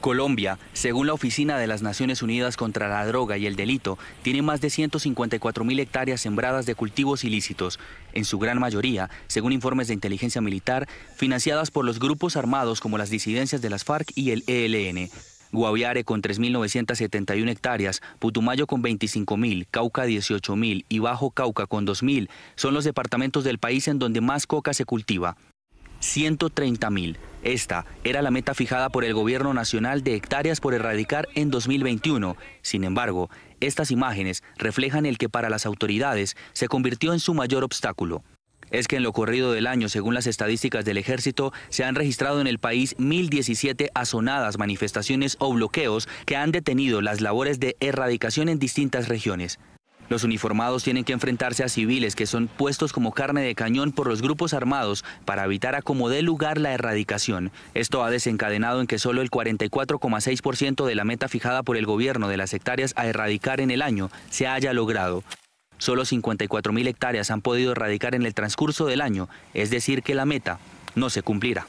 Colombia, según la Oficina de las Naciones Unidas contra la Droga y el Delito, tiene más de 154.000 hectáreas sembradas de cultivos ilícitos, en su gran mayoría, según informes de inteligencia militar, financiadas por los grupos armados como las disidencias de las FARC y el ELN. Guaviare con 3.971 hectáreas, Putumayo con 25.000, Cauca 18.000 y Bajo Cauca con 2.000 son los departamentos del país en donde más coca se cultiva. 130.000. Esta era la meta fijada por el Gobierno Nacional de hectáreas por erradicar en 2021. Sin embargo, estas imágenes reflejan el que para las autoridades se convirtió en su mayor obstáculo. Es que en lo corrido del año, según las estadísticas del ejército, se han registrado en el país 1.017 azonadas, manifestaciones o bloqueos que han detenido las labores de erradicación en distintas regiones. Los uniformados tienen que enfrentarse a civiles que son puestos como carne de cañón por los grupos armados para evitar a como dé lugar la erradicación. Esto ha desencadenado en que solo el 44,6% de la meta fijada por el gobierno de las hectáreas a erradicar en el año se haya logrado. Solo 54.000 hectáreas han podido erradicar en el transcurso del año, es decir que la meta no se cumplirá.